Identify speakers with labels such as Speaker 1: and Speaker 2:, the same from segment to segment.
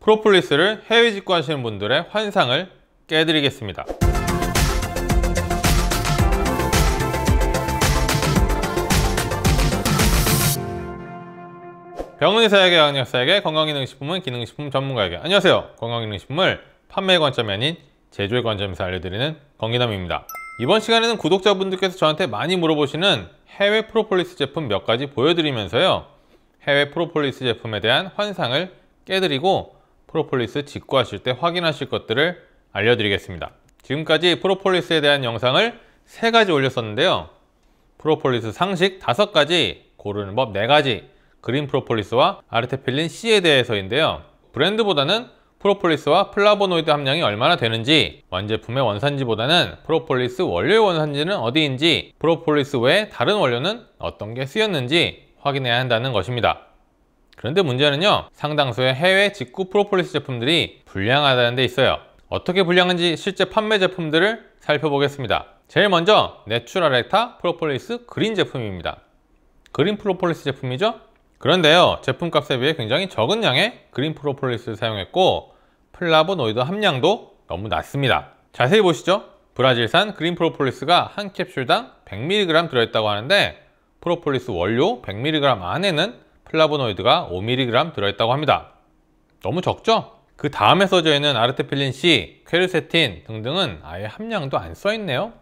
Speaker 1: 프로폴리스를 해외 직구하시는 분들의 환상을 깨드리겠습니다. 병원의사에게 약약사에게 건강기능식품은 기능식품 전문가에게 안녕하세요 건강기능식품을 판매 관점이 아닌 제조의 관점에서 알려드리는 건기남입니다 이번 시간에는 구독자분들께서 저한테 많이 물어보시는 해외 프로폴리스 제품 몇 가지 보여드리면서요 해외 프로폴리스 제품에 대한 환상을 깨드리고 프로폴리스 직구하실 때 확인하실 것들을 알려드리겠습니다. 지금까지 프로폴리스에 대한 영상을 세가지 올렸었는데요. 프로폴리스 상식 5가지, 고르는 법 4가지, 그린 프로폴리스와 아르테필린 C에 대해서인데요. 브랜드보다는 프로폴리스와 플라보노이드 함량이 얼마나 되는지 완제품의 원산지보다는 프로폴리스 원료의 원산지는 어디인지 프로폴리스 외에 다른 원료는 어떤 게 쓰였는지 확인해야 한다는 것입니다. 그런데 문제는요 상당수의 해외 직구 프로폴리스 제품들이 불량하다는 데 있어요 어떻게 불량한지 실제 판매 제품들을 살펴보겠습니다 제일 먼저 내추럴렉타 프로폴리스 그린 제품입니다 그린 프로폴리스 제품이죠 그런데요 제품값에 비해 굉장히 적은 양의 그린 프로폴리스를 사용했고 플라보노이드 함량도 너무 낮습니다 자세히 보시죠 브라질산 그린 프로폴리스가 한 캡슐당 100mg 들어있다고 하는데 프로폴리스 원료 100mg 안에는 플라보노이드가 5mg 들어있다고 합니다. 너무 적죠? 그 다음에 써져 있는 아르테필린 C, 퀘르세틴 등등은 아예 함량도 안 써있네요.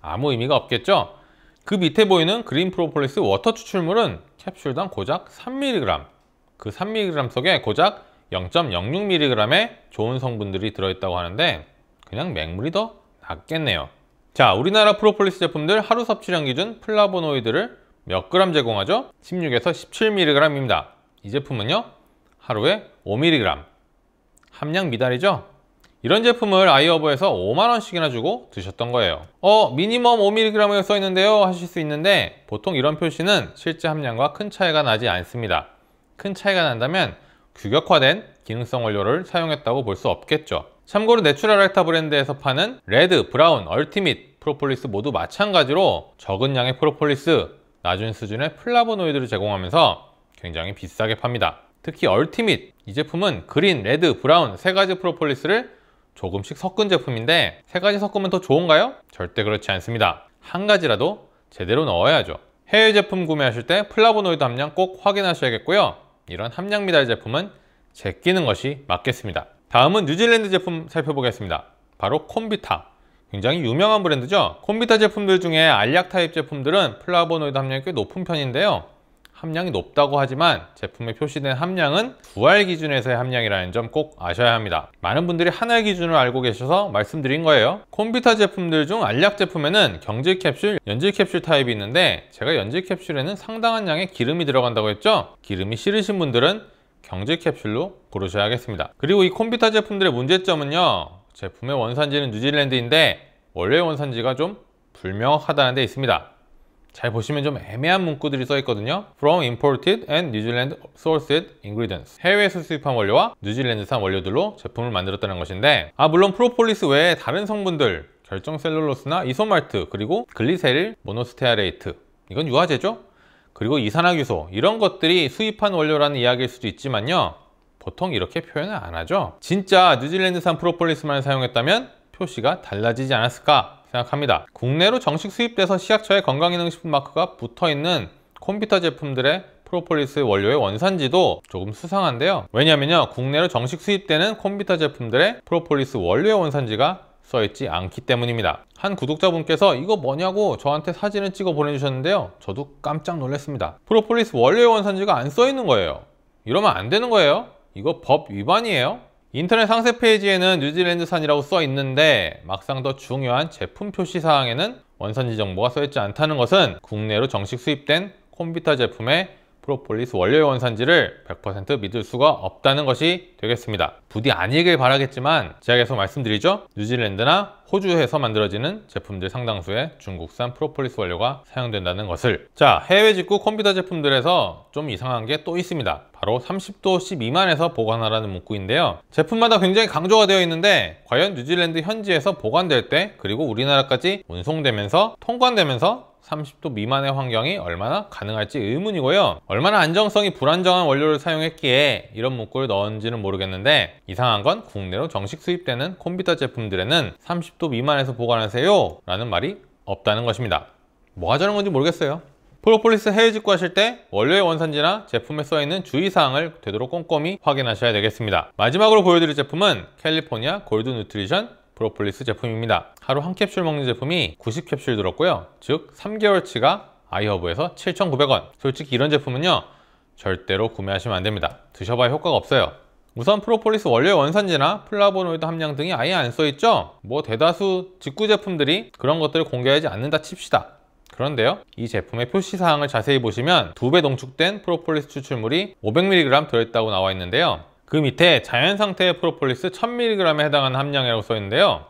Speaker 1: 아무 의미가 없겠죠? 그 밑에 보이는 그린 프로폴리스 워터 추출물은 캡슐당 고작 3mg 그 3mg 속에 고작 0.06mg의 좋은 성분들이 들어있다고 하는데 그냥 맹물이 더 낫겠네요 자 우리나라 프로폴리스 제품들 하루 섭취량 기준 플라보노이드를 몇 그램 제공하죠? 16에서 17mg입니다. 이 제품은요 하루에 5mg 함량 미달이죠? 이런 제품을 아이어브에서 5만원씩이나 주고 드셨던 거예요 어 미니멈 5mg을 써있는데요 하실 수 있는데 보통 이런 표시는 실제 함량과 큰 차이가 나지 않습니다 큰 차이가 난다면 규격화된 기능성 원료를 사용했다고 볼 수 없겠죠 참고로 내추럴 알타 브랜드에서 파는 레드, 브라운, 얼티밋 프로폴리스 모두 마찬가지로 적은 양의 프로폴리스 낮은 수준의 플라보노이드를 제공하면서 굉장히 비싸게 팝니다. 특히 얼티밋, 이 제품은 그린, 레드, 브라운 세 가지 프로폴리스를 조금씩 섞은 제품인데 세 가지 섞으면 더 좋은가요? 절대 그렇지 않습니다. 한 가지라도 제대로 넣어야죠. 해외 제품 구매하실 때 플라보노이드 함량 꼭 확인하셔야겠고요. 이런 함량 미달 제품은 제끼는 것이 맞겠습니다. 다음은 뉴질랜드 제품 살펴보겠습니다. 바로 콤비타. 굉장히 유명한 브랜드죠. 콤비타 제품들 중에 알약 타입 제품들은 플라보노이드 함량이 꽤 높은 편인데요. 함량이 높다고 하지만 제품에 표시된 함량은 두알 기준에서의 함량이라는 점 꼭 아셔야 합니다. 많은 분들이 한알 기준을 알고 계셔서 말씀드린 거예요. 콤비타 제품들 중 알약 제품에는 경질 캡슐, 연질 캡슐 타입이 있는데 제가 연질 캡슐에는 상당한 양의 기름이 들어간다고 했죠? 기름이 싫으신 분들은 경질 캡슐로 고르셔야겠습니다. 그리고 이 콤비타 제품들의 문제점은요. 제품의 원산지는 뉴질랜드인데 원래 원산지가 좀 불명확하다는 데 있습니다. 잘 보시면 좀 애매한 문구들이 써 있거든요 From imported and New Zealand sourced ingredients 해외에서 수입한 원료와 뉴질랜드산 원료들로 제품을 만들었다는 것인데 아 물론 프로폴리스 외에 다른 성분들 결정 셀룰로스나 이소말트 그리고 글리세릴 모노스테아레이트 이건 유화제죠 그리고 이산화규소 이런 것들이 수입한 원료라는 이야기일 수도 있지만요 보통 이렇게 표현을 안 하죠 진짜 뉴질랜드산 프로폴리스만 사용했다면 표시가 달라지지 않았을까 생각합니다 국내로 정식 수입돼서 시약처의 건강기능식품 마크가 붙어있는 컴퓨터 제품들의 프로폴리스 원료의 원산지도 조금 수상한데요 왜냐면요 국내로 정식 수입되는 컴퓨터 제품들의 프로폴리스 원료의 원산지가 써있지 않기 때문입니다 한 구독자분께서 이거 뭐냐고 저한테 사진을 찍어 보내주셨는데요 저도 깜짝 놀랐습니다 프로폴리스 원료의 원산지가 안 써있는 거예요 이러면 안 되는 거예요 이거 법 위반이에요? 인터넷 상세 페이지에는 뉴질랜드산이라고 써 있는데 막상 더 중요한 제품 표시 사항에는 원산지 정보가 써 있지 않다는 것은 국내로 정식 수입된 컴퓨터 제품의 프로폴리스 원료 의 원산지를 100% 믿을 수가 없다는 것이 되겠습니다. 부디 아니길 바라겠지만 제가 계속 말씀드리죠. 뉴질랜드나 호주에서 만들어지는 제품들 상당수의 중국산 프로폴리스 원료가 사용된다는 것을 자 해외 직구 컴퓨터 제품들에서 좀 이상한 게 또 있습니다 바로 3 0도1 2만에서 보관하라는 문구인데요 제품마다 굉장히 강조가 되어 있는데 과연 뉴질랜드 현지에서 보관될 때 그리고 우리나라까지 운송되면서 통관되면서 30도 미만의 환경이 얼마나 가능할지 의문이고요. 얼마나 안정성이 불안정한 원료를 사용했기에 이런 문구를 넣은지는 모르겠는데 이상한 건 국내로 정식 수입되는 컴퓨터 제품들에는 30도 미만에서 보관하세요 라는 말이 없다는 것입니다. 뭐 하자는 건지 모르겠어요. 프로폴리스 해외 직구하실 때 원료의 원산지나 제품에 써있는 주의사항을 되도록 꼼꼼히 확인하셔야 되겠습니다. 마지막으로 보여드릴 제품은 캘리포니아 골드 누트리션 프로폴리스 제품입니다. 하루 한 캡슐 먹는 제품이 90캡슐 들었고요. 즉 3개월치가 아이허브에서 7,900원. 솔직히 이런 제품은요. 절대로 구매하시면 안 됩니다. 드셔봐야 효과가 없어요. 우선 프로폴리스 원료 원산지나 플라보노이드 함량 등이 아예 안 써있죠? 뭐 대다수 직구 제품들이 그런 것들을 공개하지 않는다 칩시다. 그런데요 이 제품의 표시사항을 자세히 보시면 두배 농축된 프로폴리스 추출물이 500mg 들어있다고 나와 있는데요 그 밑에 자연 상태의 프로폴리스 1000mg에 해당하는 함량이라고 써있는데요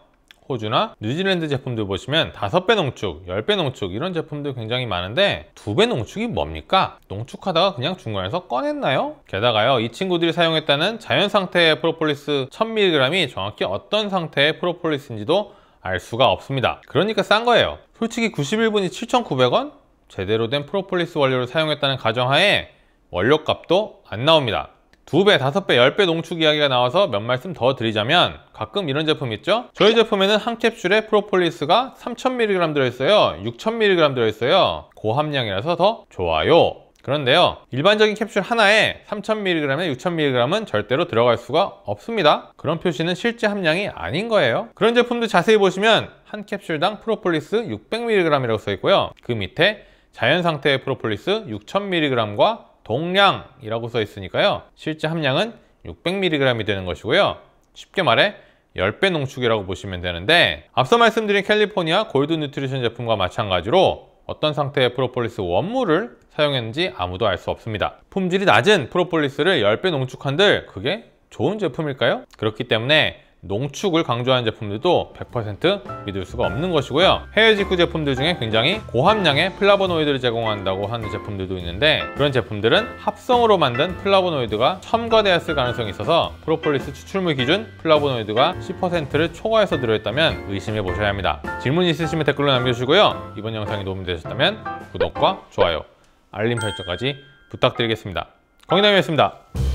Speaker 1: 호주나 뉴질랜드 제품들 보시면 5배 농축, 10배 농축 이런 제품들 굉장히 많은데 2배 농축이 뭡니까? 농축하다가 그냥 중간에서 꺼냈나요? 게다가요 이 친구들이 사용했다는 자연 상태의 프로폴리스 1000mg이 정확히 어떤 상태의 프로폴리스인지도 알 수가 없습니다 그러니까 싼 거예요 솔직히 91분이 7,900원? 제대로 된 프로폴리스 원료를 사용했다는 가정하에 원료값도 안 나옵니다 2배 5배, 1 0배 농축 이야기가 나와서 몇 말씀 더 드리자면 가끔 이런 제품 있죠? 저희 제품에는 한 캡슐에 프로폴리스가 3000mg 들어있어요 6000mg 들어있어요 고함량이라서 더 좋아요 그런데요 일반적인 캡슐 하나에 3000mg에 6000mg은 절대로 들어갈 수가 없습니다 그런 표시는 실제 함량이 아닌 거예요 그런 제품도 자세히 보시면 한 캡슐당 프로폴리스 600mg이라고 써있고요 그 밑에 자연 상태의 프로폴리스 6000mg과 동량이라고 써 있으니까요 실제 함량은 600mg이 되는 것이고요 쉽게 말해 10배 농축이라고 보시면 되는데 앞서 말씀드린 캘리포니아 골드 뉴트리션 제품과 마찬가지로 어떤 상태의 프로폴리스 원물을 사용했는지 아무도 알 수 없습니다 품질이 낮은 프로폴리스를 10배 농축한들 그게 좋은 제품일까요? 그렇기 때문에 농축을 강조하는 제품들도 100% 믿을 수가 없는 것이고요 해외 직구 제품들 중에 굉장히 고함량의 플라보노이드를 제공한다고 하는 제품들도 있는데 그런 제품들은 합성으로 만든 플라보노이드가 첨가되었을 가능성이 있어서 프로폴리스 추출물 기준 플라보노이드가 10%를 초과해서 들어있다면 의심해 보셔야 합니다 질문 있으시면 댓글로 남겨주시고요 이번 영상이 도움이 되셨다면 구독과 좋아요 알림 설정까지 부탁드리겠습니다. 건강이었습니다.